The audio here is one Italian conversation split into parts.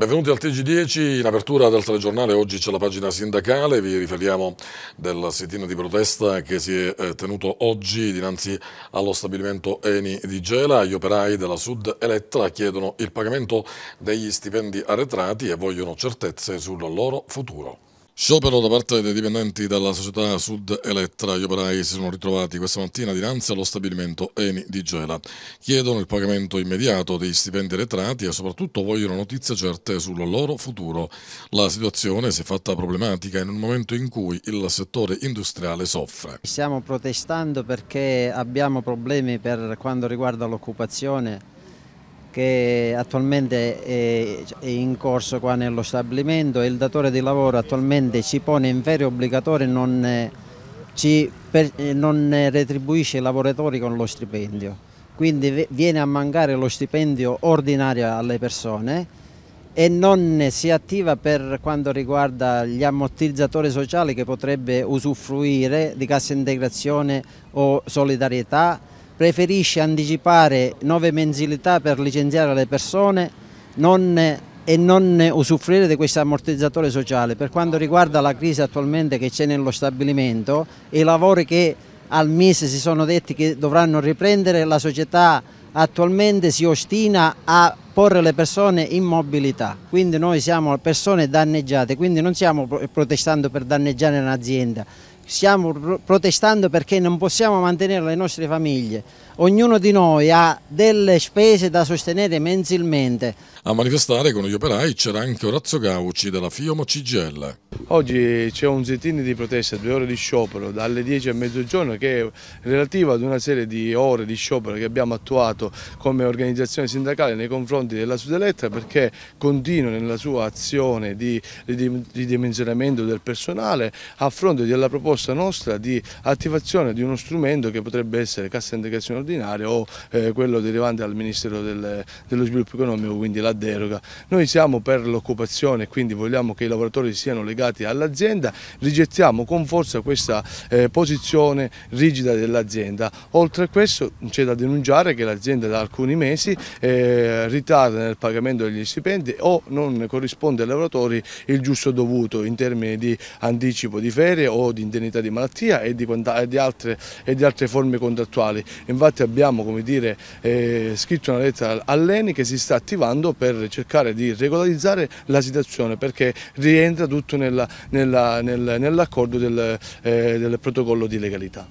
Benvenuti al TG10, in apertura del telegiornale oggi c'è la pagina sindacale, vi riferiamo del sitino di protesta che si è eh, tenuto oggi dinanzi allo stabilimento Eni di Gela, gli operai della Sud Elettra chiedono il pagamento degli stipendi arretrati e vogliono certezze sul loro futuro. Sciopero da parte dei dipendenti della società Sud Elettra. Gli operai si sono ritrovati questa mattina dinanzi allo stabilimento Eni di Gela. Chiedono il pagamento immediato dei stipendi retrati e soprattutto vogliono notizie certe sul loro futuro. La situazione si è fatta problematica in un momento in cui il settore industriale soffre. Stiamo protestando perché abbiamo problemi per quanto riguarda l'occupazione che attualmente è in corso qua nello stabilimento e il datore di lavoro attualmente ci pone in ferie obbligatorie e non, eh, eh, non, eh, retribuisce i lavoratori con lo stipendio. Quindi viene a mancare lo stipendio ordinario alle persone e non si attiva per quanto riguarda gli ammortizzatori sociali che potrebbe usufruire di cassa integrazione o solidarietà preferisce anticipare nove mensilità per licenziare le persone non, e non usufruire di questo ammortizzatore sociale. Per quanto riguarda la crisi attualmente che c'è nello stabilimento e i lavori che al mese si sono detti che dovranno riprendere, la società attualmente si ostina a porre le persone in mobilità, quindi noi siamo persone danneggiate, quindi non stiamo protestando per danneggiare un'azienda, stiamo protestando perché non possiamo mantenere le nostre famiglie ognuno di noi ha delle spese da sostenere mensilmente. A manifestare con gli operai c'era anche Orazio Gauci della FIOMO CGL. Oggi c'è un zettino di protesta, due ore di sciopero dalle 10 a mezzogiorno che è relativa ad una serie di ore di sciopero che abbiamo attuato come organizzazione sindacale nei confronti della Sudeletta perché continua nella sua azione di ridimensionamento del personale a fronte della proposta nostra di attivazione di uno strumento che potrebbe essere cassa integrazione ordinaria straordinario o eh, quello derivante dal Ministero del, dello Sviluppo Economico, quindi la deroga. Noi siamo per l'occupazione, quindi vogliamo che i lavoratori siano legati all'azienda, rigettiamo con forza questa eh, posizione rigida dell'azienda. Oltre a questo c'è da denunciare che l'azienda da alcuni mesi eh, ritarda nel pagamento degli stipendi o non corrisponde ai lavoratori il giusto dovuto in termini di anticipo di ferie o di indennità di malattia e di, e di, altre, e di altre, forme contrattuali. Infatti infatti abbiamo dire, eh, scritto una lettera all'ENI che si sta attivando per cercare di regolarizzare la situazione perché rientra tutto nell'accordo nella, nell del, eh, del protocollo di legalità.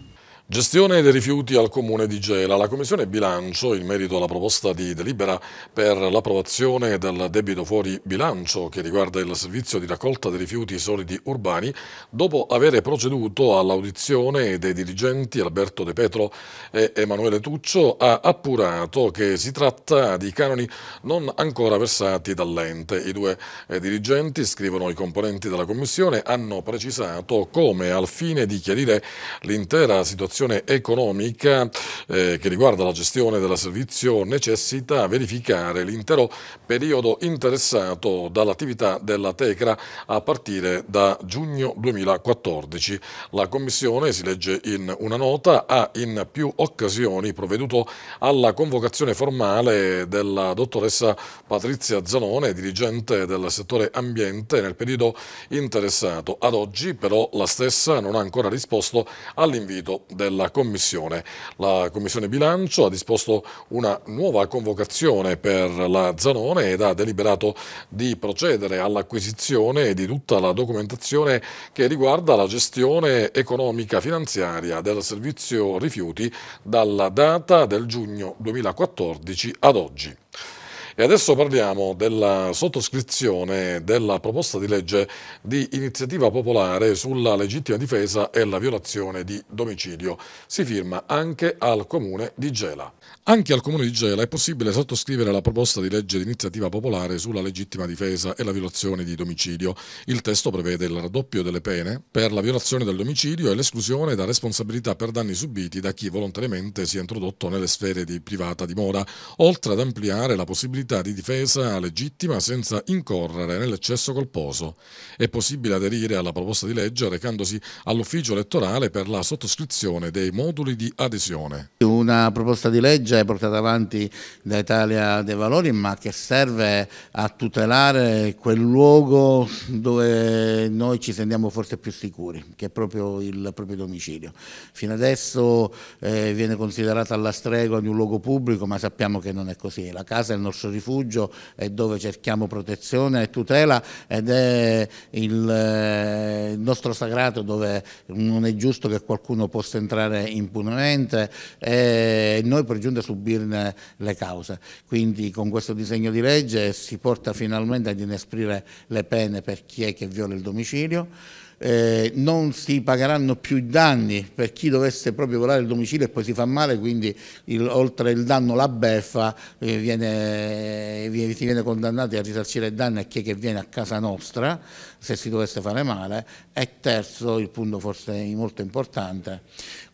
Gestione dei rifiuti al Comune di Gela. La Commissione Bilancio, in merito alla proposta di delibera per l'approvazione del debito fuori bilancio che riguarda il servizio di raccolta dei rifiuti solidi urbani, dopo aver proceduto all'audizione dei dirigenti Alberto De Petro e Emanuele Tuccio, ha appurato che si tratta di canoni non ancora versati dall'ente. I due eh, dirigenti, scrivono i componenti della Commissione, hanno precisato come al fine di chiarire l'intera situazione situazione economica eh, che riguarda la gestione della servizio necessita verificare l'intero periodo interessato dall'attività della Tecra a partire da giugno 2014. La Commissione, si legge in una nota, ha in più occasioni provveduto alla convocazione formale della dottoressa Patrizia Zanone, dirigente del settore ambiente, nel periodo interessato. Ad oggi però la stessa non ha ancora risposto all'invito del della Commissione. La Commissione Bilancio ha disposto una nuova convocazione per la Zanone ed ha deliberato di procedere all'acquisizione di tutta la documentazione che riguarda la gestione economica finanziaria del servizio rifiuti dalla data del giugno 2014 ad oggi. E adesso parliamo della sottoscrizione della proposta di legge di iniziativa popolare sulla legittima difesa e la violazione di domicilio. Si firma anche al Comune di Gela. Anche al Comune di Gela è possibile sottoscrivere la proposta di legge di iniziativa popolare sulla legittima difesa e la violazione di domicilio. Il testo prevede il raddoppio delle pene per la violazione del domicilio e l'esclusione da responsabilità per danni subiti da chi volontariamente si è introdotto nelle sfere di privata dimora, oltre ad ampliare la possibilità possibilità di difesa legittima senza incorrere nell'eccesso colposo. È possibile aderire alla proposta di legge recandosi all'ufficio elettorale per la sottoscrizione dei moduli di adesione. Una proposta di legge portata avanti da Italia dei Valori ma che serve a tutelare quel luogo dove noi ci sentiamo forse più sicuri, che è proprio il proprio domicilio. Fino adesso eh, viene considerata alla stregua di un luogo pubblico ma sappiamo che non è così, la casa è il nostro rifiuto rifugio e dove cerchiamo protezione e tutela ed è il, eh, il nostro sagrato dove non è giusto che qualcuno possa entrare impunemente e noi per giunta subirne le cause. Quindi con questo disegno di legge si porta finalmente ad inesprire le pene per chi è che viola il domicilio eh, non si pagheranno più i danni per chi dovesse proprio volare il domicilio e poi si fa male, quindi il, oltre il danno la beffa eh, viene, viene, si viene condannati a risarcire i danni a chi è che viene a casa nostra se si dovesse fare male e terzo, il punto forse molto importante,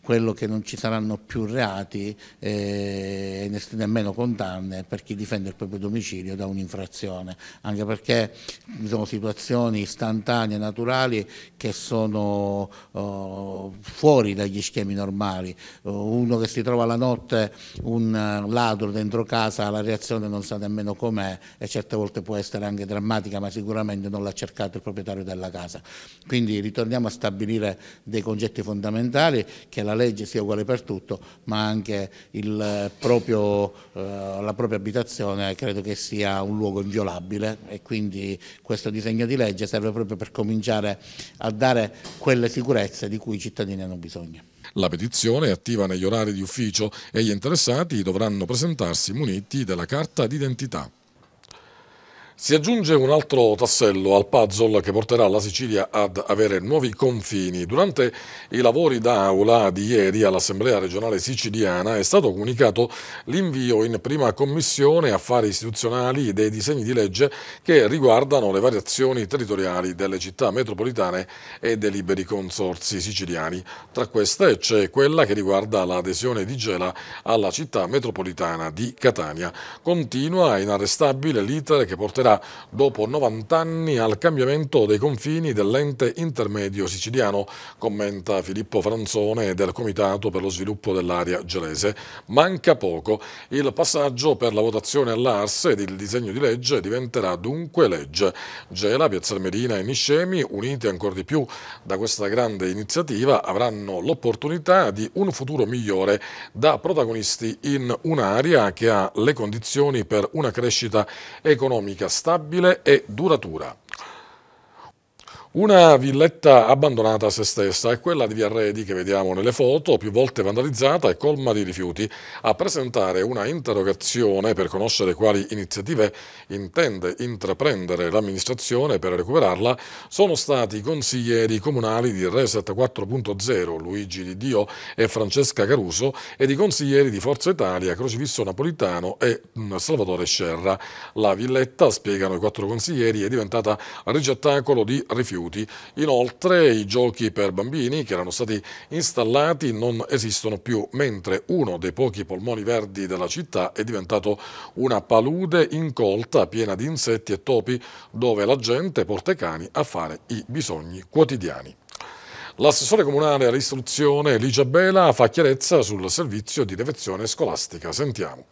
quello che non ci saranno più reati eh, e eh, nemmeno condanne per chi difende il proprio domicilio da un'infrazione, anche perché sono diciamo, situazioni istantanee, naturali, che sono oh, fuori dagli schemi normali. Oh, uno che si trova la notte, un ladro dentro casa, la reazione non sa nemmeno com'è e certe volte può essere anche drammatica, ma sicuramente non l'ha cercato il proprietario della casa. Quindi ritorniamo a stabilire dei concetti fondamentali che la legge sia uguale per tutto, ma anche eh, proprio, eh, la propria abitazione credo che sia un luogo inviolabile e quindi questo disegno di legge serve proprio per cominciare a dare quelle sicurezze di cui i cittadini hanno bisogno. La petizione è attiva negli orari di ufficio e gli interessati dovranno presentarsi muniti della carta d'identità. Si aggiunge un altro tassello al puzzle che porterà la Sicilia ad avere nuovi confini. Durante i lavori d'aula di ieri all'Assemblea regionale siciliana è stato comunicato l'invio in prima commissione affari istituzionali dei disegni di legge che riguardano le variazioni territoriali delle città metropolitane e dei liberi consorsi siciliani. Tra queste c'è quella che riguarda l'adesione di Gela alla città metropolitana di Catania. Continua inarrestabile l'iter che porterà tornerà dopo 90 anni al cambiamento dei confini dell'ente intermedio siciliano, commenta Filippo Franzone del Comitato per lo sviluppo dell'area gelese. Manca poco. Il passaggio per la votazione all'Ars ed il disegno di legge diventerà dunque legge. Gela, Piazza Armerina e Niscemi, unite ancora di più da questa grande iniziativa, avranno l'opportunità di un futuro migliore da protagonisti in un'area che ha le condizioni per una crescita economica stabile e duratura. Una villetta abbandonata a se stessa è quella di Via Redi che vediamo nelle foto, più volte vandalizzata e colma di rifiuti. A presentare una interrogazione per conoscere quali iniziative intende intraprendere l'amministrazione per recuperarla sono stati i consiglieri comunali di Reset 4.0 Luigi Di Dio e Francesca Caruso ed i consiglieri di Forza Italia Crocifisso Napolitano e mm, Salvatore Scerra. La villetta, spiegano i quattro consiglieri, è diventata ricettacolo di rifiuti ripetuti. Inoltre i giochi per bambini che erano stati installati non esistono più, mentre uno dei pochi polmoni verdi della città è diventato una palude incolta piena di insetti e topi dove la gente porta i cani a fare i bisogni quotidiani. L'assessore comunale all'istruzione Ligia Bela fa chiarezza sul servizio di defezione scolastica. Sentiamo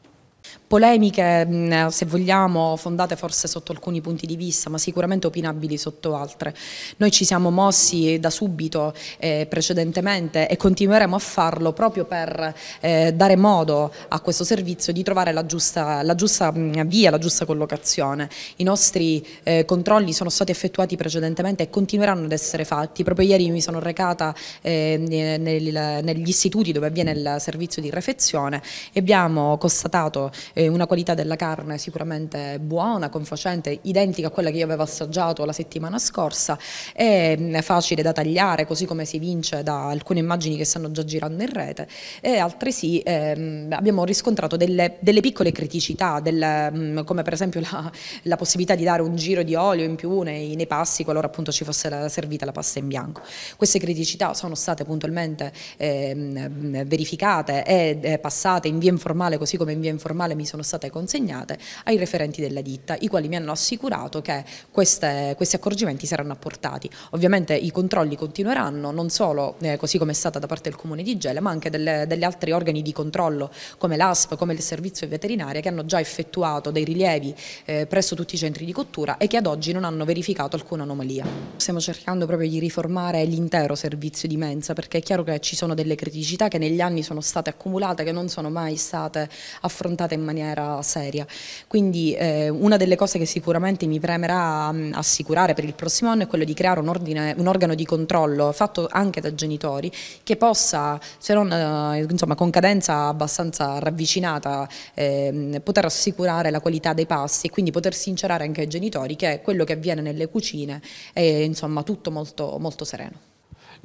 polemiche se vogliamo fondate forse sotto alcuni punti di vista ma sicuramente opinabili sotto altre. Noi ci siamo mossi da subito eh, precedentemente e continueremo a farlo proprio per eh, dare modo a questo servizio di trovare la giusta, la giusta via, la giusta collocazione. I nostri eh, controlli sono stati effettuati precedentemente e continueranno ad essere fatti. Proprio ieri mi sono recata eh, nel, negli istituti dove avviene il servizio di refezione e abbiamo constatato eh, eh, una qualità della carne sicuramente buona, confacente, identica a quella che io avevo assaggiato la settimana scorsa, mm, è facile da tagliare così come si vince da alcune immagini che stanno già girando in rete e altresì ehm, abbiamo riscontrato delle, delle piccole criticità, delle, mm, come per esempio la, la, possibilità di dare un giro di olio in più nei, nei passi qualora appunto ci fosse la, servita la pasta in bianco. Queste criticità sono state puntualmente ehm, verificate e eh, passate in via informale così come in via informale mi quali sono state consegnate ai referenti della ditta, i quali mi hanno assicurato che queste, questi accorgimenti saranno apportati. Ovviamente i controlli continueranno, non solo eh, così come è stata da parte del Comune di Gela, ma anche delle, degli altri organi di controllo come l'ASP, come il Servizio Veterinario, che hanno già effettuato dei rilievi eh, presso tutti i centri di cottura e che ad oggi non hanno verificato alcuna anomalia. Stiamo cercando proprio di riformare l'intero servizio di mensa, perché è chiaro che ci sono delle criticità che negli anni sono state accumulate, che non sono mai state affrontate in maniera maniera seria. Quindi eh, una delle cose che sicuramente mi premerà mh, mm, assicurare per il prossimo anno è quello di creare un, ordine, un, organo di controllo fatto anche da genitori che possa, se non eh, insomma, con cadenza abbastanza ravvicinata, eh, poter assicurare la qualità dei pasti e quindi poter sincerare anche ai genitori che quello che avviene nelle cucine è insomma tutto molto, molto sereno.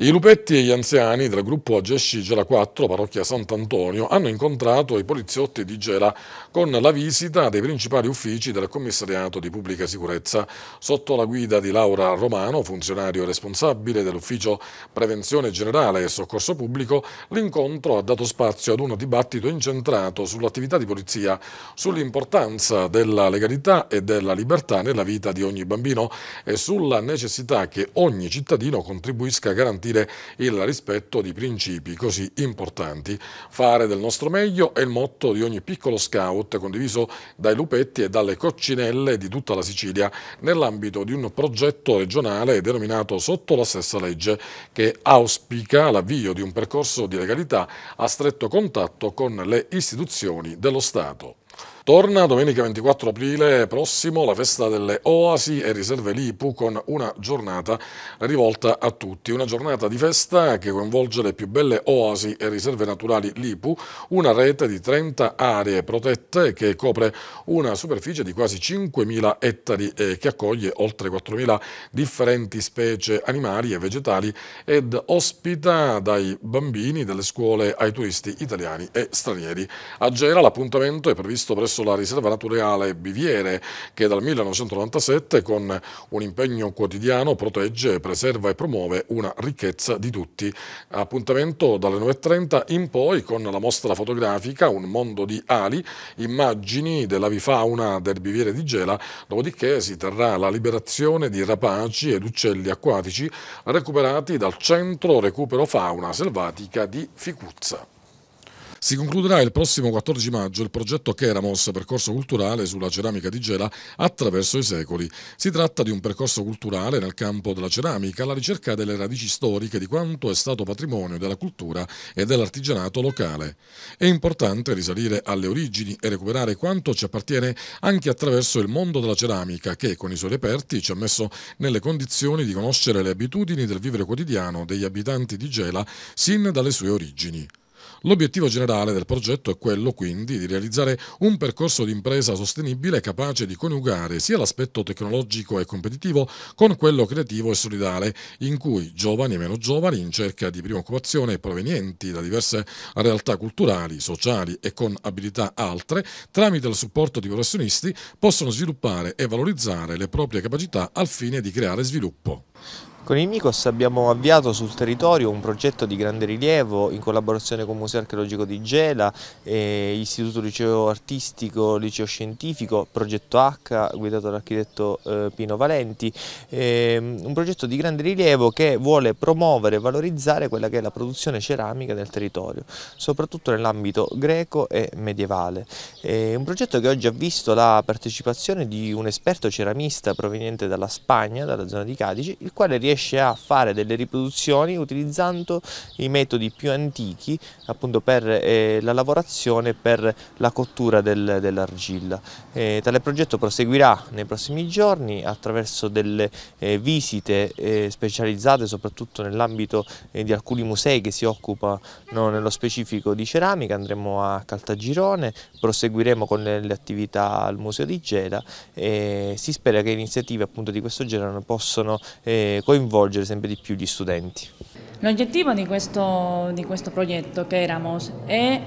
I lupetti e gli anziani del gruppo Agesci Gela 4, parrocchia Sant'Antonio, hanno incontrato i poliziotti di Gela con la visita dei principali uffici del commissariato di pubblica sicurezza sotto la guida di Laura Romano, funzionario responsabile dell'ufficio prevenzione generale e soccorso pubblico, l'incontro ha dato spazio ad un dibattito incentrato sull'attività di polizia, sull'importanza della legalità e della libertà nella vita di ogni bambino e sulla necessità che ogni cittadino contribuisca a garantire utile il rispetto di principi così importanti. Fare del nostro meglio è il motto di ogni piccolo scout condiviso dai lupetti e dalle coccinelle di tutta la Sicilia nell'ambito di un progetto regionale denominato Sotto la stessa legge che auspica l'avvio di un percorso di legalità a stretto contatto con le istituzioni dello Stato. Torna domenica 24 aprile prossimo la festa delle Oasi e riserve l'IPU con una giornata rivolta a tutti. Una giornata di festa che coinvolge le più belle oasi e riserve naturali l'IPU, una rete di 30 aree protette che copre una superficie di quasi 5.000 ettari e che accoglie oltre 4.000 differenti specie animali e vegetali ed ospita dai bambini delle scuole ai turisti italiani e stranieri. A Gera l'appuntamento è previsto presso presso la riserva naturale Biviere che dal 1997 con un impegno quotidiano protegge, preserva e promuove una ricchezza di tutti. Appuntamento dalle 9.30 in poi con la mostra fotografica Un mondo di ali, immagini dell'avifauna del Biviere di Gela, dopodiché si terrà la liberazione di rapaci ed uccelli acquatici recuperati dal Centro Recupero Fauna Selvatica di Ficuzza. Si concluderà il prossimo 14 maggio il progetto Keramos, percorso culturale sulla ceramica di Gela attraverso i secoli. Si tratta di un percorso culturale nel campo della ceramica alla ricerca delle radici storiche di quanto è stato patrimonio della cultura e dell'artigianato locale. È importante risalire alle origini e recuperare quanto ci appartiene anche attraverso il mondo della ceramica che con i suoi reperti ci ha messo nelle condizioni di conoscere le abitudini del vivere quotidiano degli abitanti di Gela sin dalle sue origini. L'obiettivo generale del progetto è quello quindi di realizzare un percorso di impresa sostenibile capace di coniugare sia l'aspetto tecnologico e competitivo con quello creativo e solidale, in cui giovani e meno giovani in cerca di prima occupazione provenienti da diverse realtà culturali, sociali e con abilità altre, tramite il supporto di professionisti, possono sviluppare e valorizzare le proprie capacità al fine di creare sviluppo. Con il MICOS abbiamo avviato sul territorio un progetto di grande rilievo in collaborazione con il Museo Archeologico di Gela, eh, Istituto Liceo Artistico, Liceo Scientifico, Progetto H guidato dall'architetto eh, Pino Valenti, eh, un progetto di grande rilievo che vuole promuovere e valorizzare quella che è la produzione ceramica del territorio, soprattutto nell'ambito greco e medievale. Ehm, un progetto che oggi ha visto la partecipazione di un esperto ceramista proveniente dalla Spagna, dalla zona di Cadice, il quale riesce riesce a fare delle riproduzioni utilizzando i metodi più antichi appunto per eh, la lavorazione e per la cottura del, dell'argilla. Eh, tale progetto proseguirà nei prossimi giorni attraverso delle eh, visite eh, specializzate soprattutto nell'ambito eh, di alcuni musei che si occupano nello specifico di ceramica, andremo a Caltagirone, proseguiremo con le, le attività al Museo di Geda e si spera che iniziative appunto di questo genere possano eh, coinvolgere coinvolgere sempre di più gli studenti. L'obiettivo di, di questo, progetto che Eramos è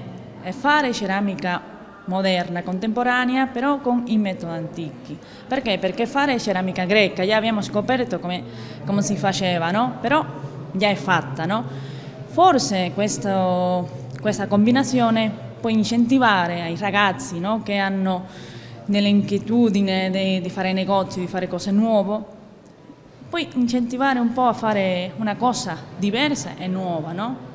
fare ceramica moderna, contemporanea, però con i metodi antichi. Perché? Perché fare ceramica greca, già abbiamo scoperto come, come si faceva, no? però già è fatta. No? Forse questo, questa combinazione può incentivare ai ragazzi no? che hanno nell'inquietudine di, di fare negozi, di fare cose nuove, poi incentivare un po' a fare una cosa diversa e nuova, no?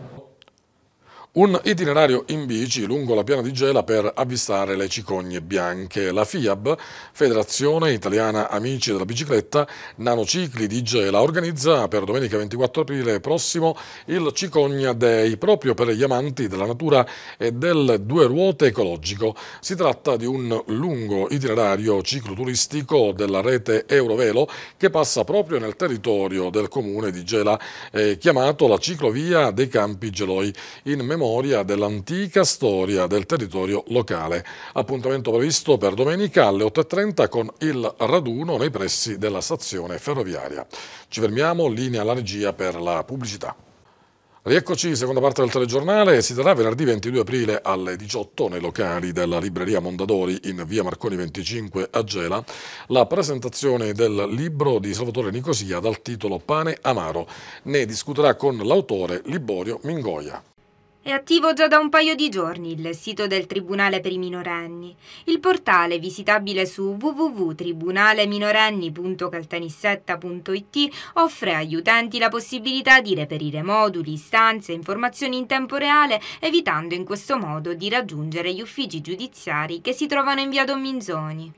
Un itinerario in bici lungo la piana di Gela per avvistare le cicogne bianche. La FIAB, Federazione Italiana Amici della Bicicletta, Nanocicli di Gela, organizza per domenica 24 aprile prossimo il Cicogna Day, proprio per gli amanti della natura e del due ruote ecologico. Si tratta di un lungo itinerario cicloturistico della rete Eurovelo che passa proprio nel territorio del comune di Gela, eh, chiamato la ciclovia dei Campi Geloi, in memoria memoria dell'antica storia del territorio locale. Appuntamento previsto per domenica alle 8.30 con il raduno nei pressi della stazione ferroviaria. Ci fermiamo, linea alla regia per la pubblicità. Rieccoci, seconda parte del telegiornale, si terrà venerdì 22 aprile alle 18 nei locali della libreria Mondadori in via Marconi 25 a Gela la presentazione del libro di Salvatore Nicosia dal titolo Pane Amaro. Ne discuterà con l'autore Liborio Mingoia. È attivo già da un paio di giorni il sito del Tribunale per i minorenni. Il portale, visitabile su www.tribunaleminorenni.caltanissetta.it, offre agli utenti la possibilità di reperire moduli, istanze e informazioni in tempo reale, evitando in questo modo di raggiungere gli uffici giudiziari che si trovano in via Don Minzoni.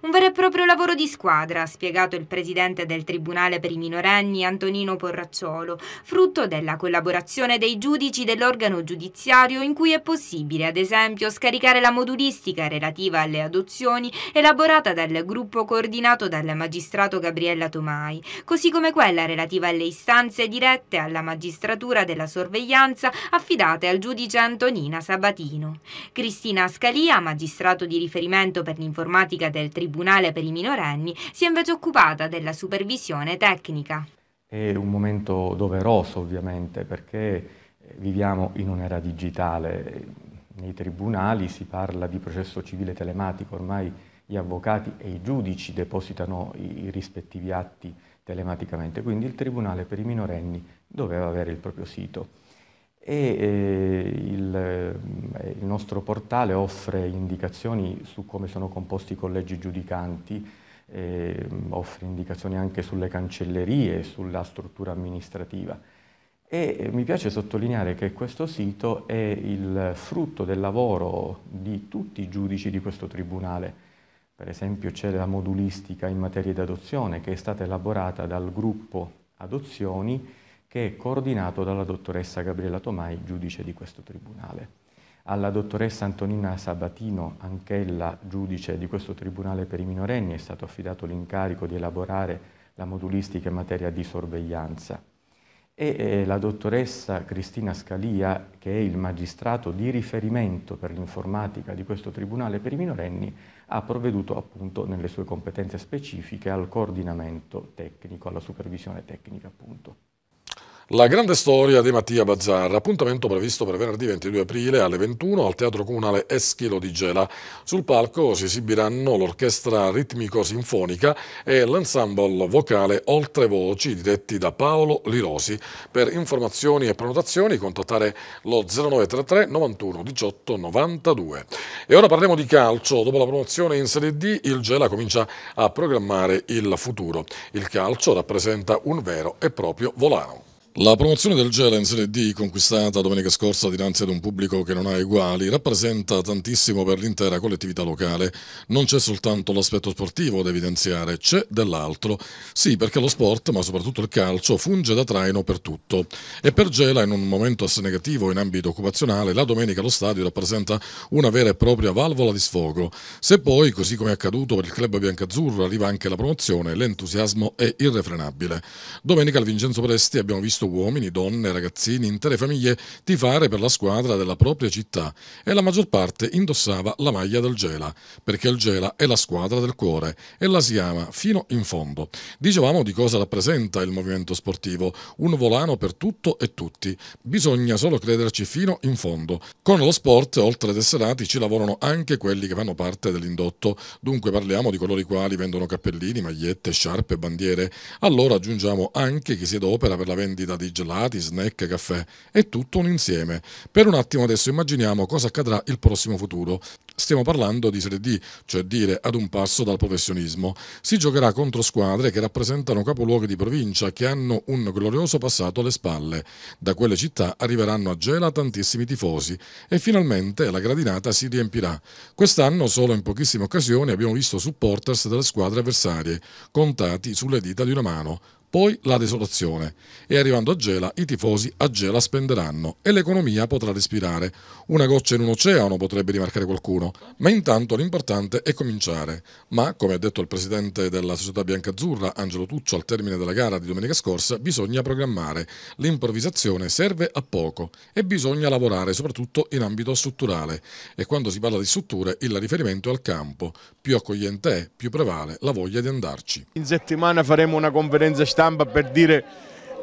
Un vero e proprio lavoro di squadra, ha spiegato il presidente del Tribunale per i minorenni Antonino Porracciolo, frutto della collaborazione dei giudici dell'organo giudiziario in cui è possibile, ad esempio, scaricare la modulistica relativa alle adozioni elaborata dal gruppo coordinato dal magistrato Gabriella Tomai, così come quella relativa alle istanze dirette alla magistratura della sorveglianza affidate al giudice Antonina Sabatino. Cristina Scalia, magistrato di riferimento per l'informatica del del Tribunale per i minorenni si è invece occupata della supervisione tecnica. È un momento doveroso ovviamente perché eh, viviamo in un'era digitale, nei tribunali si parla di processo civile telematico, ormai gli avvocati e i giudici depositano i rispettivi atti telematicamente, quindi il Tribunale per i minorenni doveva avere il proprio sito e eh, il, eh, il, nostro portale offre indicazioni su come sono composti i collegi giudicanti, eh, offre indicazioni anche sulle cancellerie, sulla struttura amministrativa. E eh, mi piace sottolineare che questo sito è il frutto del lavoro di tutti i giudici di questo tribunale. Per esempio c'è la modulistica in materia di adozione che è stata elaborata dal gruppo Adozioni che è coordinato dalla dottoressa Gabriella Tomai, giudice di questo tribunale. Alla dottoressa Antonina Sabatino, anch'ella giudice di questo tribunale per i minorenni, è stato affidato l'incarico di elaborare la modulistica in materia di sorveglianza. E eh, la dottoressa Cristina Scalia, che è il magistrato di riferimento per l'informatica di questo Tribunale per i minorenni, ha provveduto appunto nelle sue competenze specifiche al coordinamento tecnico, alla supervisione tecnica appunto. La grande storia di Mattia Bazzarra, appuntamento previsto per venerdì 22 aprile alle 21 al Teatro Comunale Eschilo di Gela. Sul palco si esibiranno l'Orchestra Ritmico-Sinfonica e l'ensemble vocale Oltre Voci diretti da Paolo Lirosi. Per informazioni e prenotazioni contattare lo 0933 91 18 92. E ora parliamo di calcio. Dopo la promozione in Serie D, il Gela comincia a programmare il futuro. Il calcio rappresenta un vero e proprio volano. La promozione del Gela in Serie D, conquistata domenica scorsa dinanzi ad un pubblico che non ha eguali, rappresenta tantissimo per l'intera collettività locale. Non c'è soltanto l'aspetto sportivo da evidenziare, c'è dell'altro. Sì, perché lo sport, ma soprattutto il calcio, funge da traino per tutto. E per Gela, in un momento assai negativo in ambito occupazionale, la domenica allo stadio rappresenta una vera e propria valvola di sfogo. Se poi, così come è accaduto per il club biancazzurro, arriva anche la promozione, l'entusiasmo è irrefrenabile. Domenica al Vincenzo Presti abbiamo visto uomini, donne, ragazzini, intere famiglie tifare per la squadra della propria città e la maggior parte indossava la maglia del Gela, perché il Gela è la squadra del cuore e la si ama fino in fondo. Dicevamo di cosa rappresenta il movimento sportivo, un volano per tutto e tutti. Bisogna solo crederci fino in fondo. Con lo sport, oltre ad essere nati, ci lavorano anche quelli che fanno parte dell'indotto, dunque parliamo di coloro i quali vendono cappellini, magliette, sciarpe, bandiere. Allora aggiungiamo anche chi si adopera per la vendita vendita di gelati, snack, caffè, è tutto un insieme. Per un attimo adesso immaginiamo cosa accadrà il prossimo futuro. Stiamo parlando di Serie D, cioè dire ad un passo dal professionismo. Si giocherà contro squadre che rappresentano capoluoghi di provincia che hanno un glorioso passato alle spalle. Da quelle città arriveranno a Gela tantissimi tifosi e finalmente la gradinata si riempirà. Quest'anno solo in pochissime occasioni abbiamo visto supporters delle squadre avversarie, contati sulle dita di una mano poi la desolazione e arrivando a Gela i tifosi a Gela spenderanno e l'economia potrà respirare. Una goccia in un oceano potrebbe rimarcare qualcuno, ma intanto l'importante è cominciare. Ma, come ha detto il presidente della società biancazzurra Angelo Tuccio al termine della gara di domenica scorsa, bisogna programmare. L'improvvisazione serve a poco e bisogna lavorare soprattutto in ambito strutturale e quando si parla di strutture il riferimento è al campo. Più accogliente è, più prevale la voglia di andarci. In settimana faremo una conferenza stampa per dire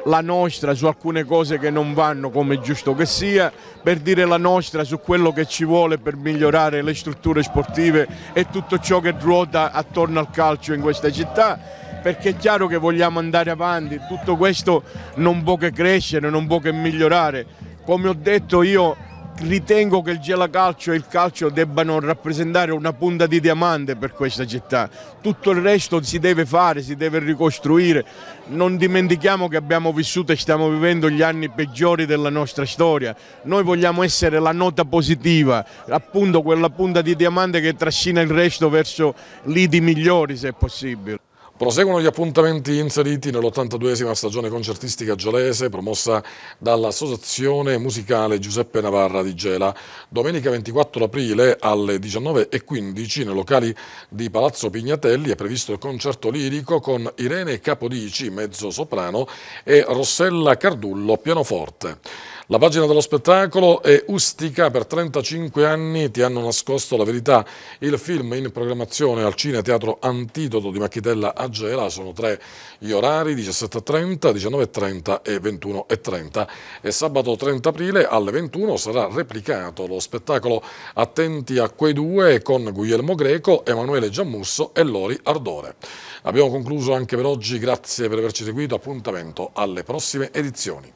la nostra su alcune cose che non vanno come è giusto che sia, per dire la nostra su quello che ci vuole per migliorare le strutture sportive e tutto ciò che ruota attorno al calcio in questa città, perché è chiaro che vogliamo andare avanti, tutto questo non può che crescere, non può che migliorare. Come ho detto io ritengo che il Gela Calcio e il calcio debbano rappresentare una punta di diamante per questa città. Tutto il resto si deve fare, si deve ricostruire non dimentichiamo che abbiamo vissuto e stiamo vivendo gli anni peggiori della nostra storia. Noi vogliamo essere la nota positiva, appunto quella punta di diamante che trascina il resto verso lidi migliori se possibile. Proseguono gli appuntamenti inseriti nell82 stagione concertistica gelese promossa dall'Associazione Musicale Giuseppe Navarra di Gela. Domenica 24 aprile alle 19.15 nei locali di Palazzo Pignatelli è previsto il concerto lirico con Irene Capodici, mezzo soprano, e Rossella Cardullo, pianoforte. La pagina dello spettacolo è Ustica, per 35 anni ti hanno nascosto la verità. Il film in programmazione al Cine Teatro Antidoto di Machitella Agela, sono tre gli orari, 17.30, 19.30 e 21.30. E sabato 30 aprile alle 21 sarà replicato lo spettacolo Attenti a quei due con Guglielmo Greco, Emanuele Giammusso e Lori Ardore. Abbiamo concluso anche per oggi, grazie per averci seguito, appuntamento alle prossime edizioni.